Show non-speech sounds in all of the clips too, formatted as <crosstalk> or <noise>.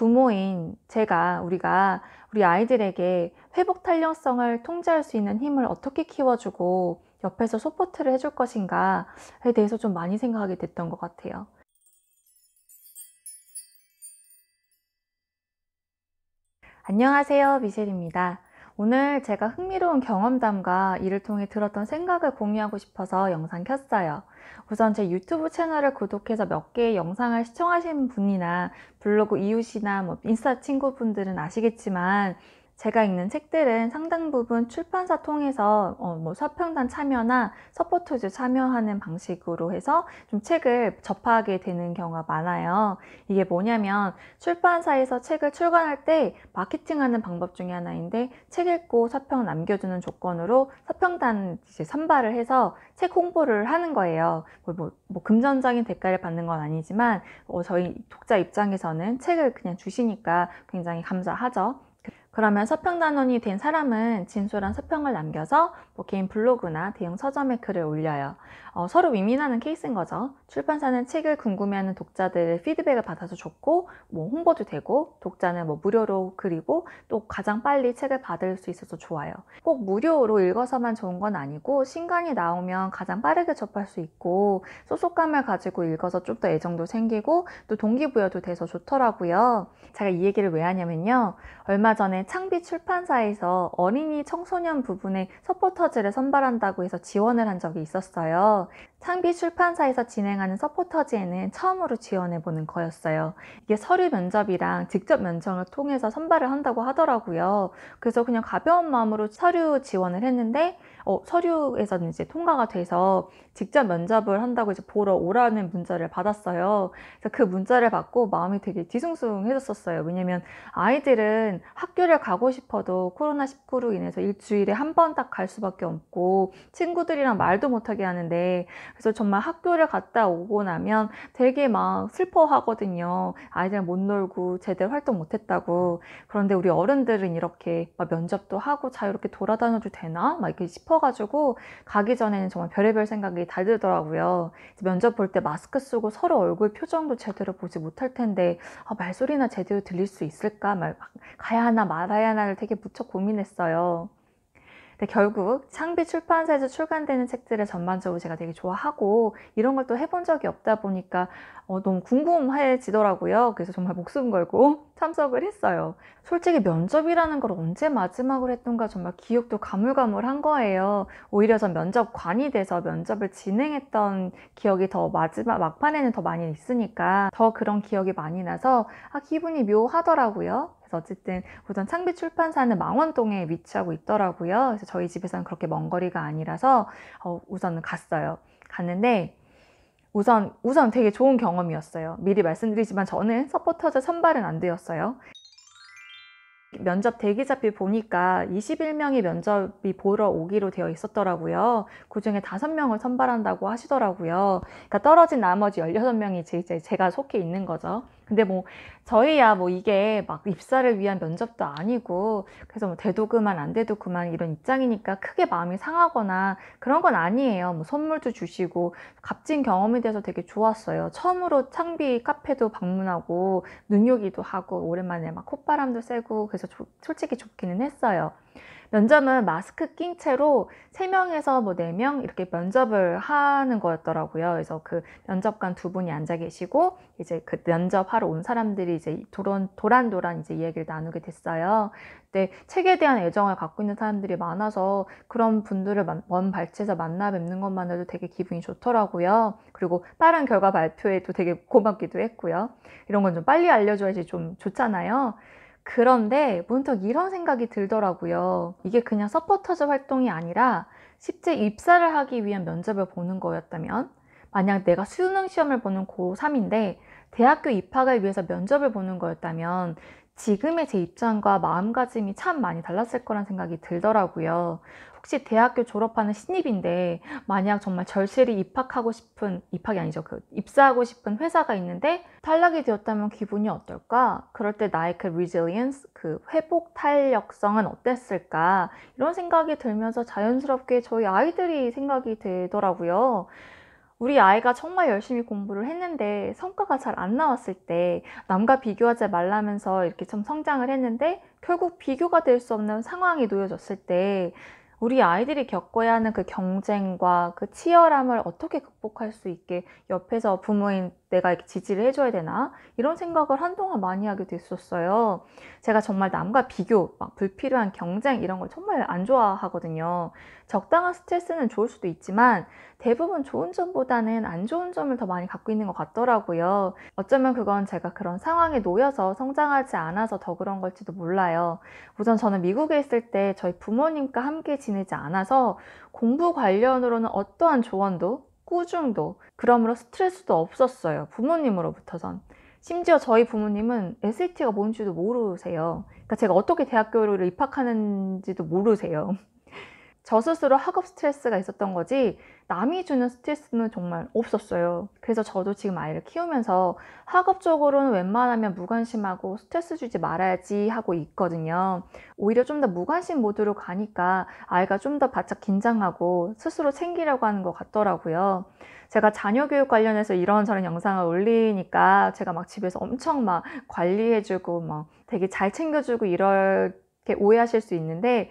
부모인 제가 우리가 우리 아이들에게 회복 탄력성을 통제할 수 있는 힘을 어떻게 키워주고 옆에서 소포트를 해줄 것인가에 대해서 좀 많이 생각하게 됐던 것 같아요. 안녕하세요. 미셸입니다. 오늘 제가 흥미로운 경험담과 이를 통해 들었던 생각을 공유하고 싶어서 영상 켰어요. 우선 제 유튜브 채널을 구독해서 몇 개의 영상을 시청하신 분이나 블로그 이웃이나 뭐 인스타 친구분들은 아시겠지만 제가 읽는 책들은 상당 부분 출판사 통해서 어, 뭐 서평단 참여나 서포터즈 참여하는 방식으로 해서 좀 책을 접하게 되는 경우가 많아요. 이게 뭐냐면 출판사에서 책을 출간할 때 마케팅하는 방법 중에 하나인데 책 읽고 서평 남겨주는 조건으로 서평단 이제 선발을 해서 책 홍보를 하는 거예요. 뭐, 뭐, 뭐 금전적인 대가를 받는 건 아니지만 어, 저희 독자 입장에서는 책을 그냥 주시니까 굉장히 감사하죠. 그러면 서평단원이 된 사람은 진술한 서평을 남겨서 뭐 개인 블로그나 대형 서점에 글을 올려요. 어, 서로 윈윈하는 케이스인 거죠. 출판사는 책을 궁금해하는 독자들의 피드백을 받아서 좋고 뭐 홍보도 되고 독자는 뭐 무료로 그리고 또 가장 빨리 책을 받을 수 있어서 좋아요. 꼭 무료로 읽어서만 좋은 건 아니고 신간이 나오면 가장 빠르게 접할 수 있고 소속감을 가지고 읽어서 좀 더 애정도 생기고 또 동기부여도 돼서 좋더라고요. 제가 이 얘기를 왜 하냐면요. 얼마 전에 창비 출판사에서 어린이 청소년 부분에 서포터즈를 선발한다고 해서 지원을 한 적이 있었어요. 창비 출판사에서 진행하는 서포터즈에는 처음으로 지원해보는 거였어요. 이게 서류 면접이랑 직접 면접을 통해서 선발을 한다고 하더라고요. 그래서 그냥 가벼운 마음으로 서류 지원을 했는데 어, 서류에서는 이제 통과가 돼서 직접 면접을 한다고 이제 보러 오라는 문자를 받았어요. 그래서 그 문자를 받고 마음이 되게 뒤숭숭해졌었어요. 왜냐면 아이들은 학교를 가고 싶어도 코로나19로 인해서 일주일에 한 번 딱 갈 수밖에 없고 친구들이랑 말도 못하게 하는데 그래서 정말 학교를 갔다 오고 나면 되게 막 슬퍼하거든요. 아이들 못 놀고 제대로 활동 못 했다고. 그런데 우리 어른들은 이렇게 막 면접도 하고 자유롭게 돌아다녀도 되나? 막 이렇게 싶어가지고 가기 전에는 정말 별의별 생각이 다 들더라고요. 면접 볼 때 마스크 쓰고 서로 얼굴 표정도 제대로 보지 못할 텐데 아, 말소리나 제대로 들릴 수 있을까? 막 가야 하나 말아야 하나를 되게 무척 고민했어요. 근데 네, 결국 창비 출판사에서 출간되는 책들을 전반적으로 제가 되게 좋아하고 이런 걸 또 해본 적이 없다 보니까 어, 너무 궁금해지더라고요. 그래서 정말 목숨 걸고 <laughs> 참석을 했어요. 솔직히 면접이라는 걸 언제 마지막으로 했던가 정말 기억도 가물가물한 거예요. 오히려 전 면접관이 돼서 면접을 진행했던 기억이 더 마지막 막판에는 더 많이 있으니까 더 그런 기억이 많이 나서 아, 기분이 묘하더라고요. 그래서 어쨌든 우선 창비 출판사는 망원동에 위치하고 있더라고요. 그래서 저희 집에서는 그렇게 먼 거리가 아니라서 어, 우선 갔어요. 갔는데 우선 우선 되게 좋은 경험이었어요. 미리 말씀드리지만 저는 서포터즈 선발은 안 되었어요. 면접 대기자표 보니까 21명이 면접이 보러 오기로 되어 있었더라고요. 그 중에 5명을 선발한다고 하시더라고요. 그러니까 떨어진 나머지 16명이 제가 속해 있는 거죠. 근데 뭐 저희야 뭐 이게 막 입사를 위한 면접도 아니고 그래서 뭐 돼도 그만 안 돼도 그만 이런 입장이니까 크게 마음이 상하거나 그런 건 아니에요. 뭐 선물도 주시고 값진 경험이 돼서 되게 좋았어요. 처음으로 창비 카페도 방문하고 눈요기도 하고 오랜만에 막 콧바람도 쐬고 그래서 조, 솔직히 좋기는 했어요. 면접은 마스크 낀 채로 3명에서 뭐 4명 이렇게 면접을 하는 거였더라고요. 그래서 그 면접관 두 분이 앉아 계시고 이제 그 면접하러 온 사람들이 이제 도란, 도란도란 이제 이야기를 나누게 됐어요. 근데 책에 대한 애정을 갖고 있는 사람들이 많아서 그런 분들을 먼 발치에서 만나 뵙는 것만해도 되게 기분이 좋더라고요. 그리고 빠른 결과 발표에도 되게 고맙기도 했고요. 이런 건 좀 빨리 알려줘야지 좀 좋잖아요. 그런데 문득 이런 생각이 들더라고요. 이게 그냥 서포터즈 활동이 아니라 실제 입사를 하기 위한 면접을 보는 거였다면 만약 내가 수능 시험을 보는 고3인데 대학교 입학을 위해서 면접을 보는 거였다면 지금의 제 입장과 마음가짐이 참 많이 달랐을 거란 생각이 들더라고요. 혹시 대학교 졸업하는 신입인데 만약 정말 절실히 입학하고 싶은 입학이 아니죠 그 입사하고 싶은 회사가 있는데 탈락이 되었다면 기분이 어떨까? 그럴 때 나의 그 resilience 그 회복 탄력성은 어땠을까? 이런 생각이 들면서 자연스럽게 저희 아이들이 생각이 되더라고요. 우리 아이가 정말 열심히 공부를 했는데 성과가 잘 안 나왔을 때 남과 비교하지 말라면서 이렇게 좀 성장을 했는데 결국 비교가 될 수 없는 상황이 놓여졌을 때 우리 아이들이 겪어야 하는 그 경쟁과 그 치열함을 어떻게 극복할 수 있게 옆에서 부모인 내가 이렇게 지지를 해줘야 되나 이런 생각을 한동안 많이 하게 됐었어요. 제가 정말 남과 비교, 막 불필요한 경쟁 이런 걸 정말 안 좋아하거든요. 적당한 스트레스는 좋을 수도 있지만 대부분 좋은 점보다는 안 좋은 점을 더 많이 갖고 있는 것 같더라고요. 어쩌면 그건 제가 그런 상황에 놓여서 성장하지 않아서 더 그런 걸지도 몰라요. 우선 저는 미국에 있을 때 저희 부모님과 함께 지 지내지 않아서 공부 관련으로는 어떠한 조언도 꾸중도 그러므로 스트레스도 없었어요. 부모님으로부터선. 심지어 저희 부모님은 SAT가 뭔지도 모르세요. 그러니까 제가 어떻게 대학교를 입학하는지도 모르세요. 저 스스로 학업 스트레스가 있었던 거지 남이 주는 스트레스는 정말 없었어요. 그래서 저도 지금 아이를 키우면서 학업 적으로는 웬만하면 무관심하고 스트레스 주지 말아야지 하고 있거든요. 오히려 좀 더 무관심 모드로 가니까 아이가 좀 더 바짝 긴장하고 스스로 챙기려고 하는 것 같더라고요. 제가 자녀 교육 관련해서 이런저런 영상을 올리니까 제가 막 집에서 엄청 막 관리해주고 막 되게 잘 챙겨주고 이렇게 오해하실 수 있는데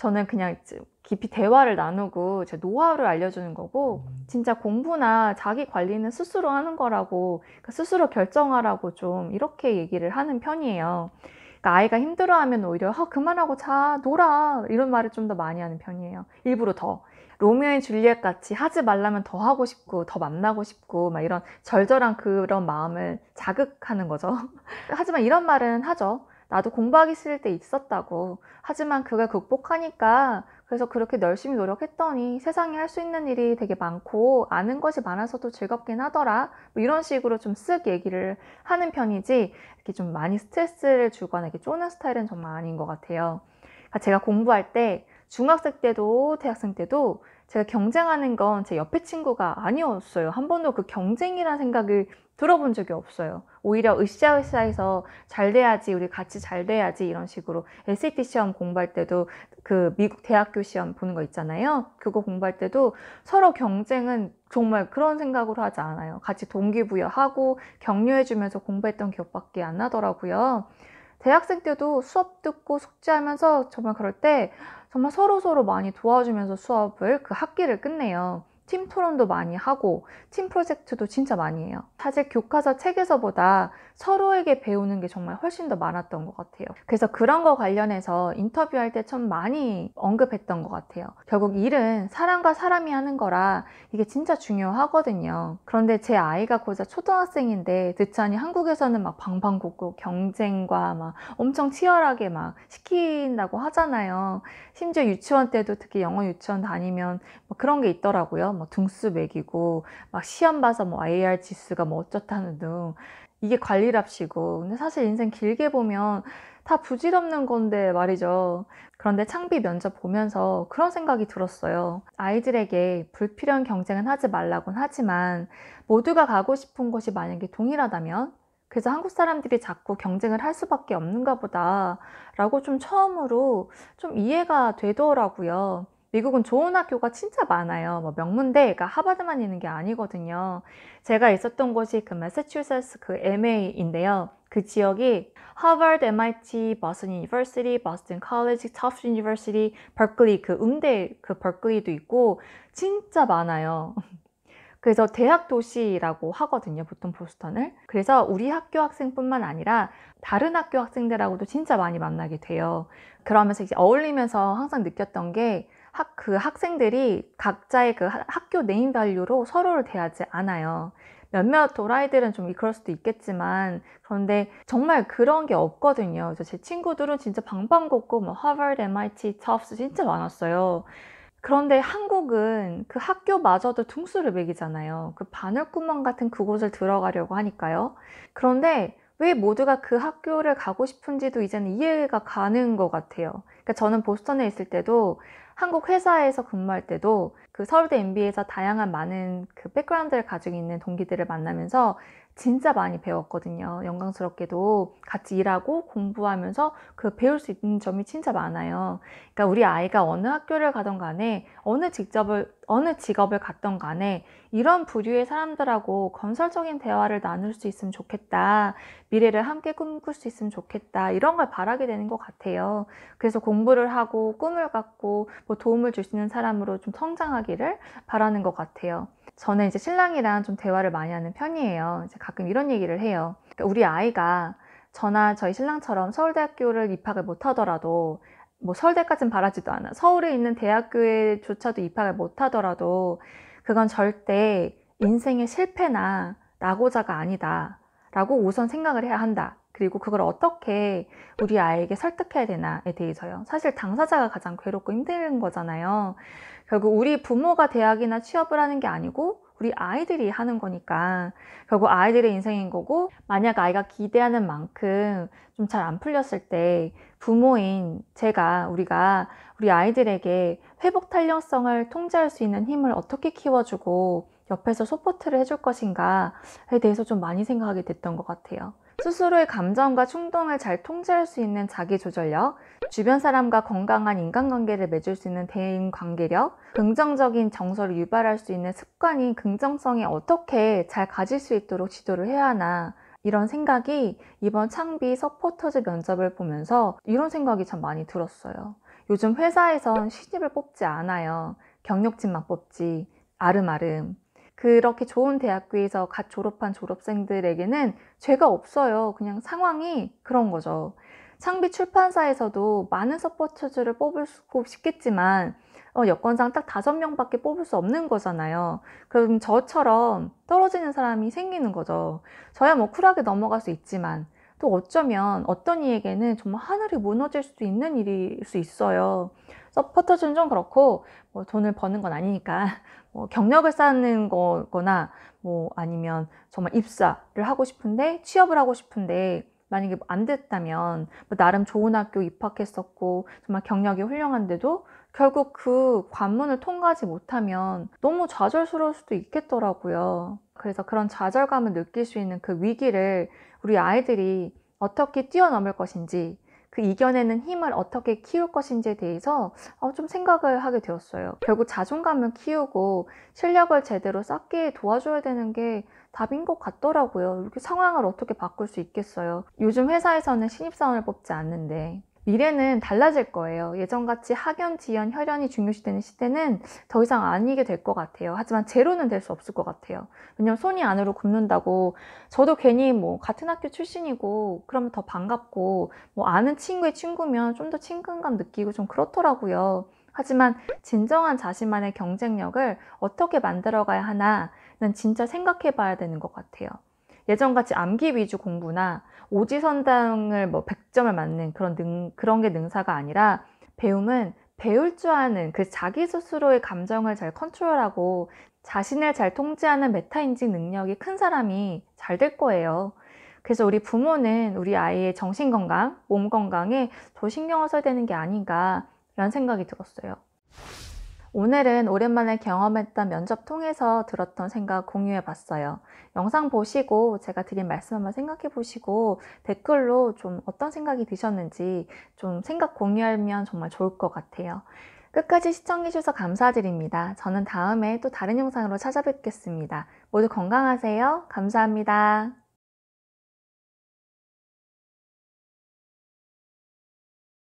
저는 그냥 깊이 대화를 나누고 제 노하우를 알려주는 거고 음. 진짜 공부나 자기 관리는 스스로 하는 거라고 그러니까 스스로 결정하라고 좀 이렇게 얘기를 하는 편이에요. 그러니까 아이가 힘들어하면 오히려 아, 그만하고 자 놀아 이런 말을 좀 더 많이 하는 편이에요. 일부러 더 로미오의 줄리엣 같이 하지 말라면 더 하고 싶고 더 만나고 싶고 막 이런 절절한 그런 마음을 자극하는 거죠. <laughs> 하지만 이런 말은 하죠. 나도 공부하기 싫을 때 있었다고. 하지만 그걸 극복하니까 그래서 그렇게 열심히 노력했더니 세상에 할 수 있는 일이 되게 많고 아는 것이 많아서도 즐겁긴 하더라. 뭐 이런 식으로 좀 쓱 얘기를 하는 편이지 이렇게 좀 많이 스트레스를 주거나 이렇게 쪼는 스타일은 정말 아닌 것 같아요. 그러니까 제가 공부할 때 중학생 때도 대학생 때도 제가 경쟁하는 건 제 옆에 친구가 아니었어요. 한 번도 그 경쟁이라는 생각을 들어본 적이 없어요. 오히려 으쌰으쌰해서 잘 돼야지 우리 같이 잘 돼야지 이런 식으로 SAT 시험 공부할 때도 그 미국 대학교 시험 보는 거 있잖아요. 그거 공부할 때도 서로 경쟁은 정말 그런 생각으로 하지 않아요. 같이 동기부여하고 격려해주면서 공부했던 기억밖에 안 나더라고요. 대학생 때도 수업 듣고 숙제하면서 정말 그럴 때 정말 서로서로 서로 많이 도와주면서 수업을 그 학기를 끝내요. 팀 토론도 많이 하고 팀 프로젝트도 진짜 많이 해요. 사실 교과서 책에서보다 서로에게 배우는 게 정말 훨씬 더 많았던 것 같아요. 그래서 그런 거 관련해서 인터뷰할 때 참 많이 언급했던 것 같아요. 결국 일은 사람과 사람이 하는 거라 이게 진짜 중요하거든요. 그런데 제 아이가 고작 초등학생인데 듣자니 한국에서는 막 방방곡곡 경쟁과 막 엄청 치열하게 막 시킨다고 하잖아요. 심지어 유치원 때도 특히 영어 유치원 다니면 뭐 그런 게 있더라고요. 뭐 등수 매기고 막 시험 봐서 뭐 AR 지수가 뭐 어쩌다는 등 이게 관리랍시고 근데 사실 인생 길게 보면 다 부질없는 건데 말이죠. 그런데 창비 면접 보면서 그런 생각이 들었어요. 아이들에게 불필요한 경쟁은 하지 말라곤 하지만 모두가 가고 싶은 곳이 만약에 동일하다면 그래서 한국 사람들이 자꾸 경쟁을 할 수밖에 없는가 보다 라고 좀 처음으로 좀 이해가 되더라고요. 미국은 좋은 학교가 진짜 많아요. 뭐 명문대, 그러니까 하버드만 있는 게 아니거든요. 제가 있었던 곳이 그 매사추세츠 그 MA인데요. 그 지역이 하버드, MIT, 버스턴 유니버시티, 버스턴 칼리지, 터프 유니버시티, 버클리 그 음대 그 버클리도 있고 진짜 많아요. <laughs> 그래서 대학 도시라고 하거든요, 보통 보스턴을. 그래서 우리 학교 학생뿐만 아니라 다른 학교 학생들하고도 진짜 많이 만나게 돼요. 그러면서 이제 어울리면서 항상 느꼈던 게 학, 그 학생들이 각자의 그 학교 네임 밸류로 서로를 대하지 않아요. 몇몇 도라이들은 좀 그럴 수도 있겠지만 그런데 정말 그런 게 없거든요. 제 친구들은 진짜 방방곡고뭐 하버드, MIT, 터프스 진짜 많았어요. 그런데 한국은 그 학교마저도 둥수를 매기잖아요. 그 바늘구멍 같은 그곳을 들어가려고 하니까요. 그런데 왜 모두가 그 학교를 가고 싶은지도 이제는 이해가 가는 것 같아요. 그러니까 저는 보스턴에 있을 때도 한국 회사에서 근무할 때도 그 서울대 MB에서 다양한 많은 그 백그라운드를 가지고 있는 동기들을 만나면서 진짜 많이 배웠거든요. 영광스럽게도 같이 일하고 공부하면서 그 배울 수 있는 점이 진짜 많아요. 그러니까 우리 아이가 어느 학교를 가던 간에 어느 직접을 어느 직업을 갔던 간에 이런 부류의 사람들하고 건설적인 대화를 나눌 수 있으면 좋겠다. 미래를 함께 꿈꿀 수 있으면 좋겠다. 이런 걸 바라게 되는 것 같아요. 그래서 공부를 하고 꿈을 갖고 뭐 도움을 줄 수 있는 사람으로 좀 성장하기를 바라는 것 같아요. 저는 이제 신랑이랑 좀 대화를 많이 하는 편이에요. 이제 가끔 이런 얘기를 해요. 그러니까 우리 아이가 저나 저희 신랑처럼 서울대학교를 입학을 못하더라도 뭐 서울대까지는 바라지도 않아. 서울에 있는 대학교에조차도 입학을 못하더라도 그건 절대 인생의 실패나 낙오자가 아니다. 라고 우선 생각을 해야 한다. 그리고 그걸 어떻게 우리 아이에게 설득해야 되나에 대해서요. 사실 당사자가 가장 괴롭고 힘든 거잖아요. 결국 우리 부모가 대학이나 취업을 하는 게 아니고 우리 아이들이 하는 거니까 결국 아이들의 인생인 거고 만약 아이가 기대하는 만큼 좀 잘 안 풀렸을 때 부모인 제가 우리가 우리 아이들에게 회복 탄력성을 통제할 수 있는 힘을 어떻게 키워주고 옆에서 소포트를 해줄 것인가에 대해서 좀 많이 생각하게 됐던 것 같아요. 스스로의 감정과 충동을 잘 통제할 수 있는 자기조절력, 주변 사람과 건강한 인간관계를 맺을 수 있는 대인관계력, 긍정적인 정서를 유발할 수 있는 습관인 긍정성이 어떻게 잘 가질 수 있도록 지도를 해야 하나 이런 생각이 이번 창비 서포터즈 면접을 보면서 이런 생각이 참 많이 들었어요. 요즘 회사에선 신입을 뽑지 않아요. 경력직만 뽑지. 아름아름. 그렇게 좋은 대학교에서 갓 졸업한 졸업생들에게는 죄가 없어요. 그냥 상황이 그런 거죠. 창비 출판사에서도 많은 서포터즈를 뽑을 수고 싶겠지만 어, 여건상 딱 다섯 명밖에 뽑을 수 없는 거잖아요. 그럼 저처럼 떨어지는 사람이 생기는 거죠. 저야 뭐 쿨하게 넘어갈 수 있지만 또 어쩌면 어떤 이에게는 정말 하늘이 무너질 수도 있는 일일 수 있어요. 서포터즈는 좀 그렇고 뭐 돈을 버는 건 아니니까 <laughs> 뭐 경력을 쌓는 거거나 뭐 아니면 정말 입사를 하고 싶은데 취업을 하고 싶은데 만약에 뭐 안 됐다면 뭐 나름 좋은 학교 입학했었고 정말 경력이 훌륭한데도 결국 그 관문을 통과하지 못하면 너무 좌절스러울 수도 있겠더라고요. 그래서 그런 좌절감을 느낄 수 있는 그 위기를 우리 아이들이 어떻게 뛰어넘을 것인지 그 이겨내는 힘을 어떻게 키울 것인지에 대해서 어, 좀 생각을 하게 되었어요. 결국 자존감을 키우고 실력을 제대로 쌓기에 도와줘야 되는 게 답인 것 같더라고요. 이렇게 상황을 어떻게 바꿀 수 있겠어요. 요즘 회사에서는 신입사원을 뽑지 않는데 미래는 달라질 거예요. 예전같이 학연, 지연, 혈연이 중요시되는 시대는 더 이상 아니게 될 것 같아요. 하지만 제로는 될 수 없을 것 같아요. 왜냐면 손이 안으로 굽는다고 저도 괜히 뭐 같은 학교 출신이고 그러면 더 반갑고 뭐 아는 친구의 친구면 좀 더 친근감 느끼고 좀 그렇더라고요. 하지만 진정한 자신만의 경쟁력을 어떻게 만들어가야 하나는 진짜 생각해 봐야 되는 것 같아요. 예전같이 암기 위주 공부나 오지선다응을 뭐 100점을 맞는 그런 능, 그런 게 능사가 아니라 배움은 배울 줄 아는 그 자기 스스로의 감정을 잘 컨트롤하고 자신을 잘 통제하는 메타인식 능력이 큰 사람이 잘 될 거예요. 그래서 우리 부모는 우리 아이의 정신 건강, 몸 건강에 더 신경을 써야 되는 게 아닌가라는 생각이 들었어요. 오늘은 오랜만에 경험했던 면접 통해서 들었던 생각 공유해 봤어요. 영상 보시고 제가 드린 말씀 한번 생각해 보시고 댓글로 좀 어떤 생각이 드셨는지 좀 생각 공유하면 정말 좋을 것 같아요. 끝까지 시청해 주셔서 감사드립니다. 저는 다음에 또 다른 영상으로 찾아뵙겠습니다. 모두 건강하세요. 감사합니다.